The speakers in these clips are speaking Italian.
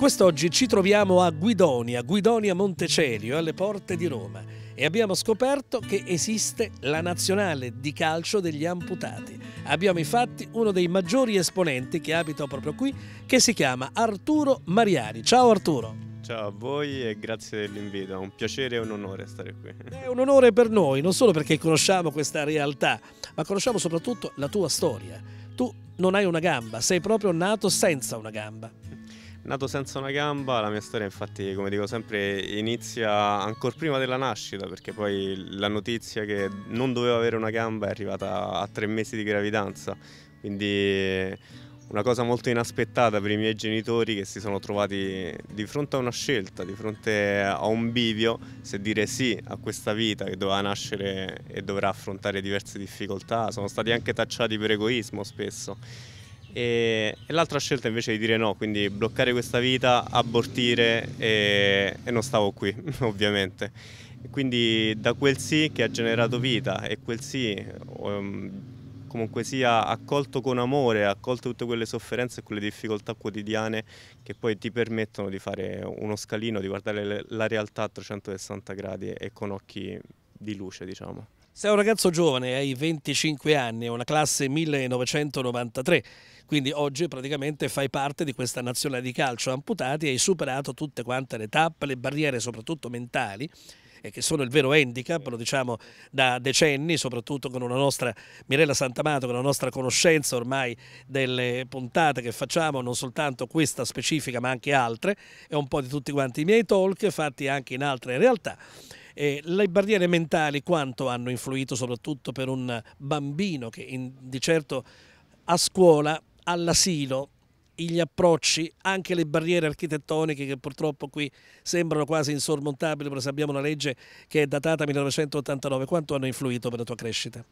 Quest'oggi ci troviamo a Guidonia, Guidonia Montecelio, alle porte di Roma e abbiamo scoperto che esiste la nazionale di calcio degli amputati. Abbiamo infatti uno dei maggiori esponenti che abita proprio qui, che si chiama Arturo Mariani. Ciao Arturo! Ciao a voi e grazie dell'invito, è un piacere e un onore stare qui. È un onore per noi, non solo perché conosciamo questa realtà, ma conosciamo soprattutto la tua storia. Tu non hai una gamba, sei proprio nato senza una gamba. Nato senza una gamba, la mia storia infatti, come dico sempre, inizia ancora prima della nascita, perché poi la notizia che non dovevo avere una gamba è arrivata a tre mesi di gravidanza, quindi una cosa molto inaspettata per i miei genitori che si sono trovati di fronte a una scelta, di fronte a un bivio, se dire sì a questa vita che doveva nascere e dovrà affrontare diverse difficoltà, sono stati anche tacciati per egoismo spesso e, e l'altra scelta invece è di dire no, quindi bloccare questa vita, abortire e, e non stavo qui ovviamente. Quindi da quel sì che ha generato vita e quel sì um, comunque sia accolto con amore, accolto tutte quelle sofferenze e quelle difficoltà quotidiane che poi ti permettono di fare uno scalino, di guardare la realtà a 360 gradi e con occhi di luce, diciamo. Sei un ragazzo giovane, hai 25 anni, è una classe 1993, quindi oggi praticamente fai parte di questa nazionale di calcio amputati, hai superato tutte quante le tappe, le barriere soprattutto mentali, che sono il vero handicap, lo diciamo da decenni, soprattutto con una nostra Mirella Santamato, con la nostra conoscenza ormai delle puntate che facciamo, non soltanto questa specifica ma anche altre, e un po' di tutti quanti i miei talk fatti anche in altre realtà. Eh, le barriere mentali quanto hanno influito soprattutto per un bambino che in, di certo a scuola, all'asilo, gli approcci, anche le barriere architettoniche che purtroppo qui sembrano quasi insormontabili, però se abbiamo una legge che è datata 1989, quanto hanno influito per la tua crescita?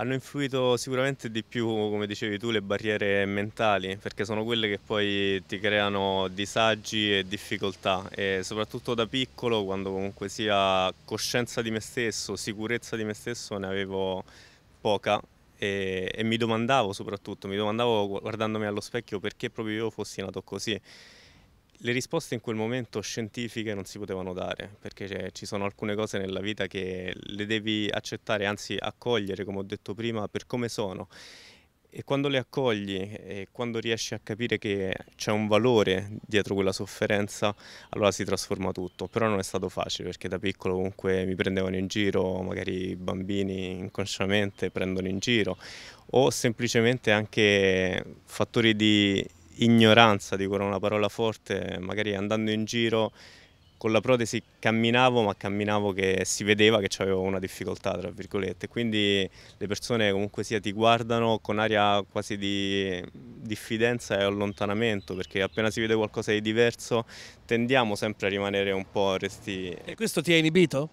Hanno influito sicuramente di più, come dicevi tu, le barriere mentali, perché sono quelle che poi ti creano disagi e difficoltà e soprattutto da piccolo, quando comunque sia coscienza di me stesso, sicurezza di me stesso ne avevo poca e, e mi domandavo soprattutto, mi domandavo guardandomi allo specchio perché proprio io fossi nato così. Le risposte in quel momento scientifiche non si potevano dare, perché cioè, ci sono alcune cose nella vita che le devi accettare, anzi accogliere, come ho detto prima, per come sono. E quando le accogli e quando riesci a capire che c'è un valore dietro quella sofferenza, allora si trasforma tutto. Però non è stato facile perché da piccolo comunque mi prendevano in giro, magari i bambini inconsciamente prendono in giro, o semplicemente anche fattori di ignoranza, dico una parola forte, magari andando in giro con la protesi camminavo, ma camminavo che si vedeva che c'avevo una difficoltà, tra virgolette. Quindi le persone comunque sia ti guardano con aria quasi di diffidenza e allontanamento, perché appena si vede qualcosa di diverso tendiamo sempre a rimanere un po' resti. E questo ti ha inibito?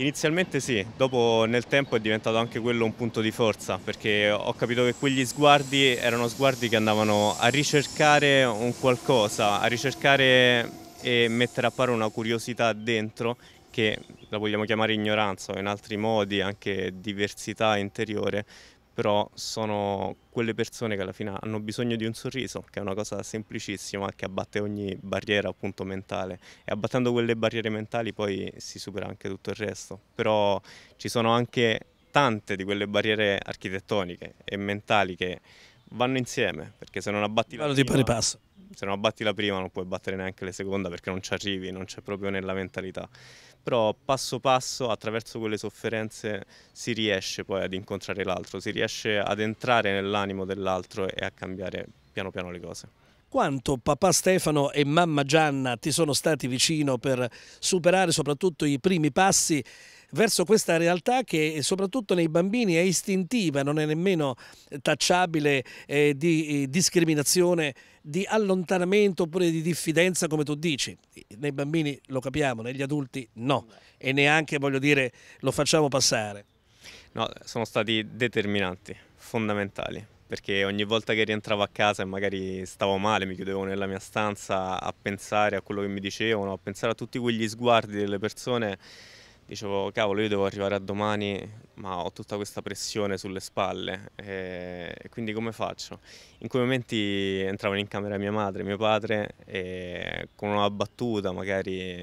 Inizialmente sì, dopo nel tempo è diventato anche quello un punto di forza perché ho capito che quegli sguardi erano sguardi che andavano a ricercare un qualcosa, a ricercare e mettere a paro una curiosità dentro che la vogliamo chiamare ignoranza o in altri modi anche diversità interiore, però sono quelle persone che alla fine hanno bisogno di un sorriso, che è una cosa semplicissima che abbatte ogni barriera appunto mentale e abbattendo quelle barriere mentali poi si supera anche tutto il resto, però ci sono anche tante di quelle barriere architettoniche e mentali che vanno insieme, perché se non abbatti la prima, di pari passo se non abbatti la prima non puoi battere neanche la seconda perché non ci arrivi, non c'è proprio nella mentalità. Però passo passo, attraverso quelle sofferenze, si riesce poi ad incontrare l'altro, si riesce ad entrare nell'animo dell'altro e a cambiare piano piano le cose. Quanto papà Stefano e mamma Gianna ti sono stati vicino per superare soprattutto i primi passi verso questa realtà che eh, soprattutto nei bambini è istintiva, non è nemmeno tacciabile eh, di eh, discriminazione, di allontanamento oppure di diffidenza come tu dici. Nei bambini lo capiamo, negli adulti no e neanche voglio dire lo facciamo passare. No, sono stati determinanti, fondamentali perché ogni volta che rientravo a casa e magari stavo male, mi chiudevo nella mia stanza a pensare a quello che mi dicevano, a pensare a tutti quegli sguardi delle persone dicevo cavolo io devo arrivare a domani ma ho tutta questa pressione sulle spalle e quindi come faccio? In quei momenti entravano in camera mia madre, mio padre e con una battuta magari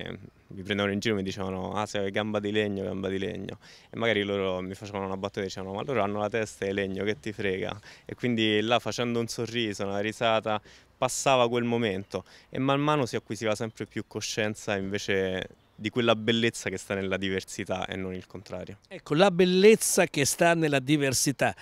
mi prendevano in giro e mi dicevano ah sei gamba di legno, gamba di legno e magari loro mi facevano una battuta e dicevano ma loro hanno la testa e legno che ti frega e quindi là facendo un sorriso, una risata passava quel momento e man mano si acquisiva sempre più coscienza invece di quella bellezza che sta nella diversità e non il contrario. Ecco, la bellezza che sta nella diversità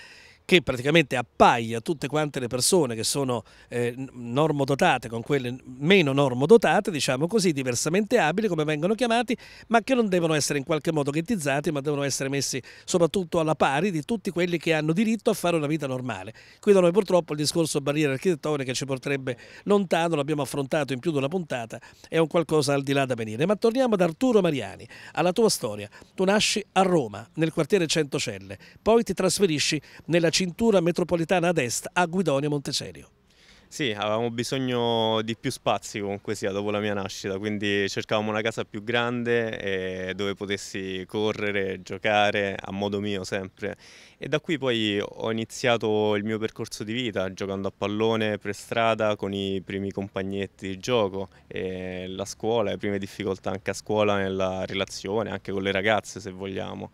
che praticamente appaia tutte quante le persone che sono eh, normodotate con quelle meno normodotate, diciamo così, diversamente abili come vengono chiamati, ma che non devono essere in qualche modo ghettizzati, ma devono essere messi soprattutto alla pari di tutti quelli che hanno diritto a fare una vita normale. Qui da noi purtroppo il discorso barriere architettoniche ci porterebbe lontano, l'abbiamo affrontato in più di una puntata, è un qualcosa al di là da venire. Ma torniamo ad Arturo Mariani, alla tua storia. Tu nasci a Roma, nel quartiere Centocelle, poi ti trasferisci nella cintura metropolitana ad est a Guidonia Monteserio. Sì, avevamo bisogno di più spazi comunque sia dopo la mia nascita, quindi cercavamo una casa più grande dove potessi correre, giocare a modo mio sempre. E da qui poi ho iniziato il mio percorso di vita, giocando a pallone per strada con i primi compagnetti di gioco, e la scuola, le prime difficoltà anche a scuola nella relazione, anche con le ragazze se vogliamo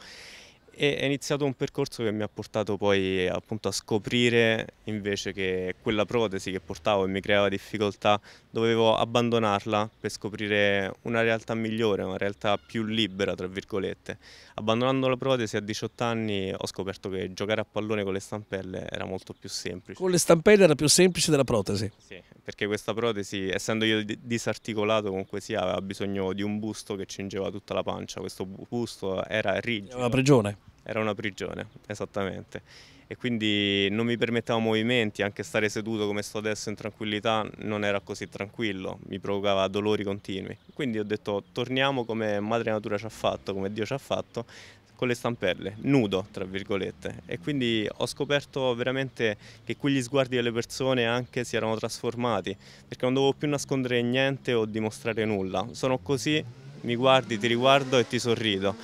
e è iniziato un percorso che mi ha portato poi appunto a scoprire invece che quella protesi che portavo e mi creava difficoltà dovevo abbandonarla per scoprire una realtà migliore, una realtà più libera tra virgolette. Abbandonando la protesi a 18 anni ho scoperto che giocare a pallone con le stampelle era molto più semplice. Con le stampelle era più semplice della protesi? Sì, perché questa protesi essendo io disarticolato comunque sia aveva bisogno di un busto che cingeva tutta la pancia, questo busto era rigido. Era una prigione? era una prigione, esattamente. E quindi non mi permetteva movimenti, anche stare seduto come sto adesso in tranquillità non era così tranquillo, mi provocava dolori continui. Quindi ho detto torniamo come madre natura ci ha fatto, come Dio ci ha fatto, con le stampelle, nudo tra virgolette. E quindi ho scoperto veramente che quegli sguardi delle persone anche si erano trasformati, perché non dovevo più nascondere niente o dimostrare nulla. Sono così, mi guardi, ti riguardo e ti sorrido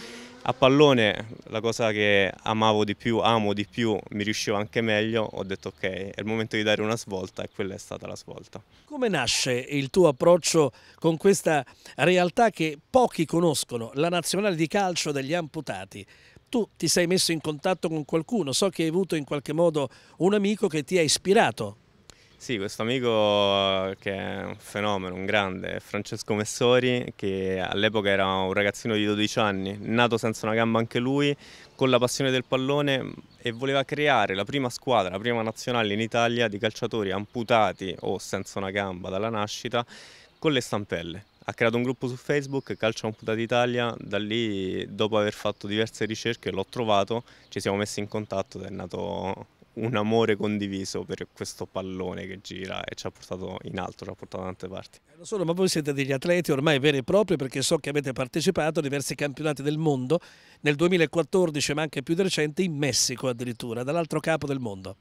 a pallone la cosa che amavo di più, amo di più, mi riusciva anche meglio, ho detto ok, è il momento di dare una svolta e quella è stata la svolta. Come nasce il tuo approccio con questa realtà che pochi conoscono, la nazionale di calcio degli amputati? Tu ti sei messo in contatto con qualcuno, so che hai avuto in qualche modo un amico che ti ha ispirato sì, questo amico eh, che è un fenomeno, un grande, Francesco Messori, che all'epoca era un ragazzino di 12 anni, nato senza una gamba anche lui, con la passione del pallone e voleva creare la prima squadra, la prima nazionale in Italia di calciatori amputati o senza una gamba dalla nascita con le stampelle. Ha creato un gruppo su Facebook, Calcio Amputati Italia, da lì dopo aver fatto diverse ricerche l'ho trovato, ci siamo messi in contatto ed è nato un amore condiviso per questo pallone che gira e ci ha portato in alto, ci ha portato da tante parti. Eh, non solo, ma voi siete degli atleti ormai veri e propri perché so che avete partecipato a diversi campionati del mondo nel 2014 ma anche più di recente in Messico addirittura, dall'altro capo del mondo.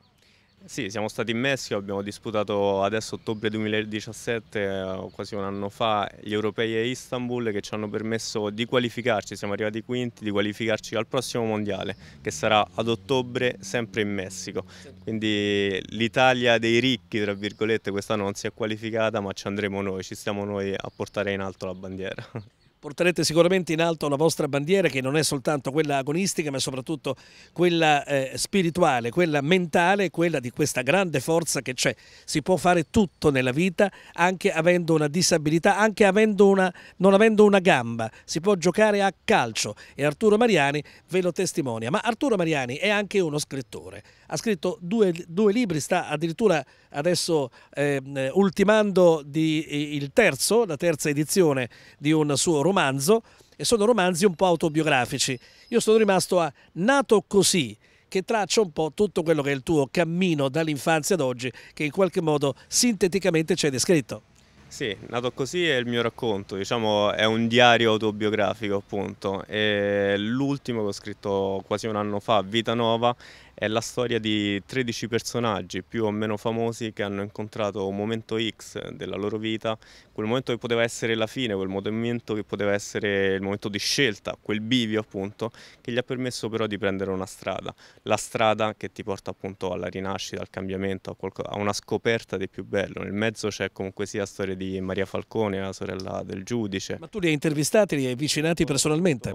Sì, siamo stati in Messico, abbiamo disputato adesso ottobre 2017, eh, quasi un anno fa, gli europei a Istanbul che ci hanno permesso di qualificarci, siamo arrivati quinti, di qualificarci al prossimo mondiale che sarà ad ottobre sempre in Messico. Quindi l'Italia dei ricchi, tra virgolette, quest'anno non si è qualificata ma ci andremo noi, ci stiamo noi a portare in alto la bandiera. porterete sicuramente in alto la vostra bandiera che non è soltanto quella agonistica ma soprattutto quella eh, spirituale, quella mentale, quella di questa grande forza che c'è. Si può fare tutto nella vita anche avendo una disabilità, anche avendo una, non avendo una gamba, si può giocare a calcio e Arturo Mariani ve lo testimonia. Ma Arturo Mariani è anche uno scrittore ha scritto due, due libri, sta addirittura adesso eh, ultimando di, il terzo, la terza edizione di un suo romanzo e sono romanzi un po' autobiografici. Io sono rimasto a Nato così, che traccia un po' tutto quello che è il tuo cammino dall'infanzia ad oggi, che in qualche modo sinteticamente ci hai descritto. Sì, Nato così è il mio racconto, diciamo è un diario autobiografico appunto, è l'ultimo che ho scritto quasi un anno fa, Vita Nova, è la storia di 13 personaggi più o meno famosi che hanno incontrato un momento X della loro vita, quel momento che poteva essere la fine, quel momento che poteva essere il momento di scelta, quel bivio appunto, che gli ha permesso però di prendere una strada, la strada che ti porta appunto alla rinascita, al cambiamento, a, una scoperta di più bello. Nel mezzo c'è comunque sia la storia di Maria Falcone, la sorella del giudice. Ma tu li hai intervistati, li hai avvicinati personalmente?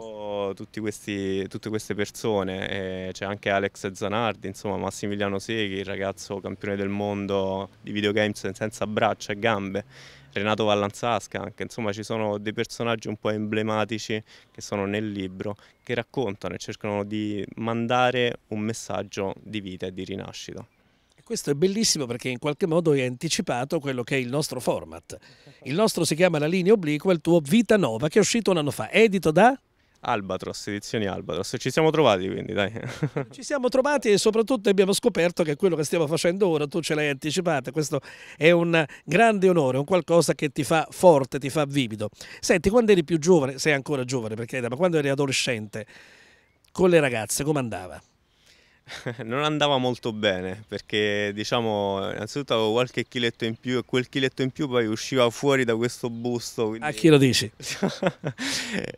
Tutti questi, tutte queste persone, eh, c'è anche Alex Zanoni Zanardi, insomma Massimiliano Seghi, il ragazzo campione del mondo di videogames senza braccia e gambe, Renato Vallanzasca, anche, insomma ci sono dei personaggi un po' emblematici che sono nel libro, che raccontano e cercano di mandare un messaggio di vita e di rinascita. Questo è bellissimo perché in qualche modo hai anticipato quello che è il nostro format. Il nostro si chiama La linea obliqua, il tuo Vita Nova che è uscito un anno fa, edito da... Albatros, edizioni Albatros. Ci siamo trovati quindi, dai. Ci siamo trovati e soprattutto abbiamo scoperto che quello che stiamo facendo ora, tu ce l'hai anticipato, questo è un grande onore, un qualcosa che ti fa forte, ti fa vivido. Senti, quando eri più giovane, sei ancora giovane perché, ma quando eri adolescente, con le ragazze come andava? non andava molto bene perché diciamo innanzitutto avevo qualche chiletto in più e quel chiletto in più poi usciva fuori da questo busto quindi... a ah, chi lo dici?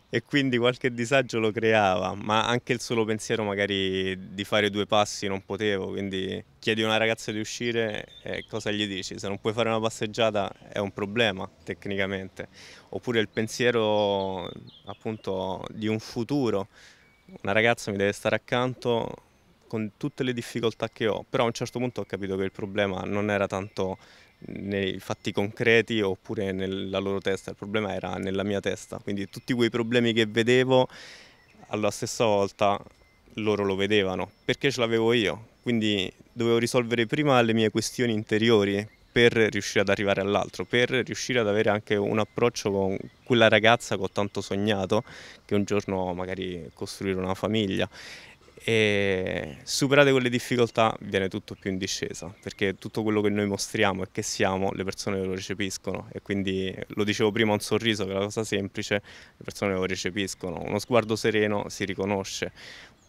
e quindi qualche disagio lo creava ma anche il solo pensiero magari di fare due passi non potevo quindi chiedi a una ragazza di uscire eh, cosa gli dici? se non puoi fare una passeggiata è un problema tecnicamente oppure il pensiero appunto di un futuro una ragazza mi deve stare accanto con tutte le difficoltà che ho, però a un certo punto ho capito che il problema non era tanto nei fatti concreti oppure nella loro testa, il problema era nella mia testa, quindi tutti quei problemi che vedevo alla stessa volta loro lo vedevano perché ce l'avevo io, quindi dovevo risolvere prima le mie questioni interiori per riuscire ad arrivare all'altro, per riuscire ad avere anche un approccio con quella ragazza che ho tanto sognato, che un giorno magari costruire una famiglia e superate quelle difficoltà viene tutto più in discesa perché tutto quello che noi mostriamo e che siamo le persone lo recepiscono e quindi lo dicevo prima un sorriso che è la cosa semplice le persone lo recepiscono uno sguardo sereno si riconosce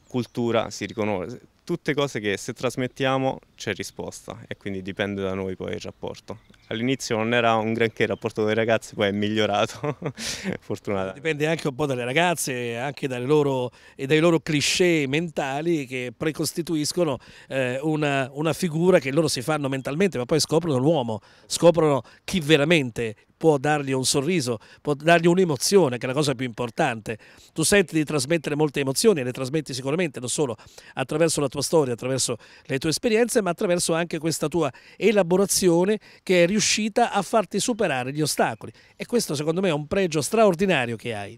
cultura si riconosce tutte cose che se trasmettiamo c'è risposta e quindi dipende da noi poi il rapporto. All'inizio non era un granché il rapporto con i ragazzi, poi è migliorato, fortunatamente. Dipende anche un po' dalle ragazze, anche loro, e dai loro cliché mentali che precostituiscono eh, una, una, figura che loro si fanno mentalmente, ma poi scoprono l'uomo, scoprono chi veramente può dargli un sorriso, può dargli un'emozione, che è la cosa più importante. Tu senti di trasmettere molte emozioni e le trasmetti sicuramente non solo attraverso la tua storia, attraverso le tue esperienze, ma attraverso anche questa tua elaborazione che è riuscita a farti superare gli ostacoli. E questo secondo me è un pregio straordinario che hai.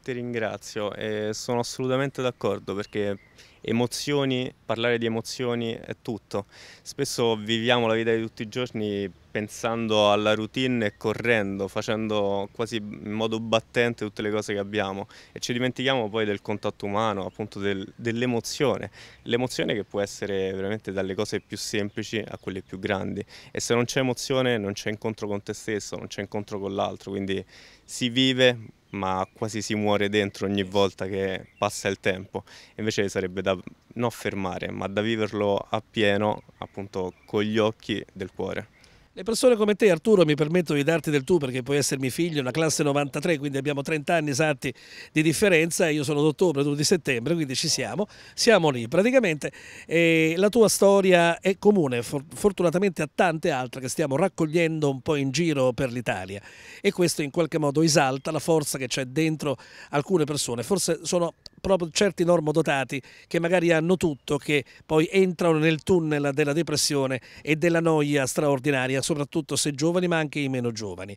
Ti ringrazio e sono assolutamente d'accordo perché emozioni, parlare di emozioni è tutto. Spesso viviamo la vita di tutti i giorni pensando alla routine e correndo, facendo quasi in modo battente tutte le cose che abbiamo e ci dimentichiamo poi del contatto umano, appunto del, dell'emozione, l'emozione che può essere veramente dalle cose più semplici a quelle più grandi e se non c'è emozione non c'è incontro con te stesso, non c'è incontro con l'altro, quindi si vive ma quasi si muore dentro ogni volta che passa il tempo. Invece sarebbe da non fermare, ma da viverlo appieno, appunto con gli occhi del cuore. Le persone come te, Arturo, mi permetto di darti del tu perché puoi essermi figlio, una classe 93, quindi abbiamo 30 anni esatti di differenza, io sono d'ottobre, tu di settembre, quindi ci siamo, siamo lì. Praticamente eh, la tua storia è comune, for fortunatamente a tante altre che stiamo raccogliendo un po' in giro per l'Italia e questo in qualche modo esalta la forza che c'è dentro alcune persone, forse sono proprio certi normodotati che magari hanno tutto, che poi entrano nel tunnel della depressione e della noia straordinaria soprattutto se giovani ma anche i meno giovani.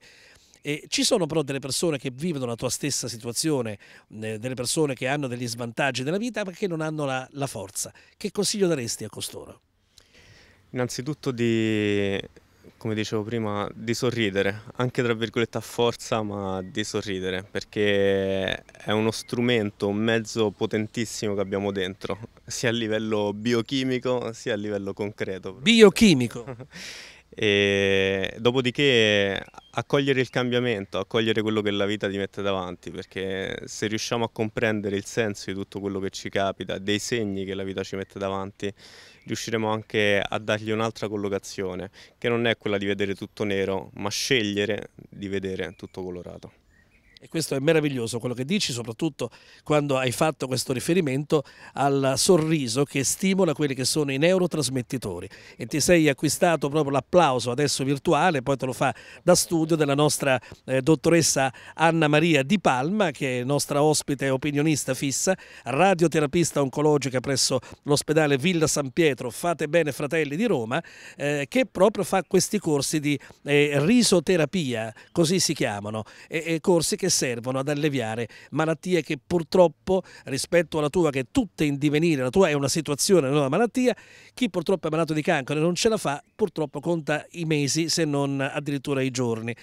E ci sono però delle persone che vivono la tua stessa situazione, eh, delle persone che hanno degli svantaggi nella vita ma che non hanno la, la forza. Che consiglio daresti a costoro? Innanzitutto di, come dicevo prima, di sorridere, anche tra virgolette a forza, ma di sorridere, perché è uno strumento, un mezzo potentissimo che abbiamo dentro, sia a livello biochimico sia a livello concreto. Proprio. Biochimico? e dopodiché accogliere il cambiamento, accogliere quello che la vita ti mette davanti, perché se riusciamo a comprendere il senso di tutto quello che ci capita, dei segni che la vita ci mette davanti, riusciremo anche a dargli un'altra collocazione, che non è quella di vedere tutto nero, ma scegliere di vedere tutto colorato. E questo è meraviglioso quello che dici, soprattutto quando hai fatto questo riferimento al sorriso che stimola quelli che sono i neurotrasmettitori. E ti sei acquistato proprio l'applauso adesso virtuale, poi te lo fa da studio della nostra eh, dottoressa Anna Maria Di Palma, che è nostra ospite e opinionista fissa, radioterapista oncologica presso l'ospedale Villa San Pietro, Fate Bene Fratelli di Roma, eh, che proprio fa questi corsi di eh, risoterapia, così si chiamano, e, e corsi che servono ad alleviare malattie che purtroppo rispetto alla tua che è tutta in divenire, la tua è una situazione, non una malattia, chi purtroppo è malato di cancro e non ce la fa purtroppo conta i mesi se non addirittura i giorni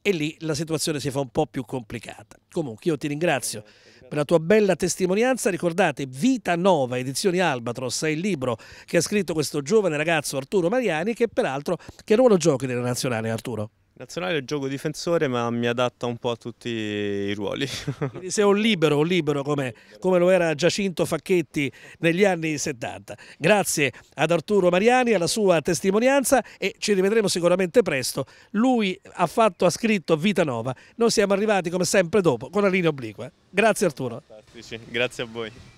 e lì la situazione si fa un po' più complicata. Comunque io ti ringrazio per la tua bella testimonianza, ricordate Vita Nova, edizioni Albatros, è il libro che ha scritto questo giovane ragazzo Arturo Mariani che peraltro che ruolo giochi nella nazionale Arturo? Nazionale è gioco difensore ma mi adatta un po' a tutti i ruoli. Quindi sei un libero, un libero come, come lo era Giacinto Facchetti negli anni 70. Grazie ad Arturo Mariani, alla sua testimonianza e ci rivedremo sicuramente presto. Lui ha fatto, ha scritto Vita Nova, noi siamo arrivati come sempre dopo con la linea obliqua. Grazie Arturo. grazie a voi.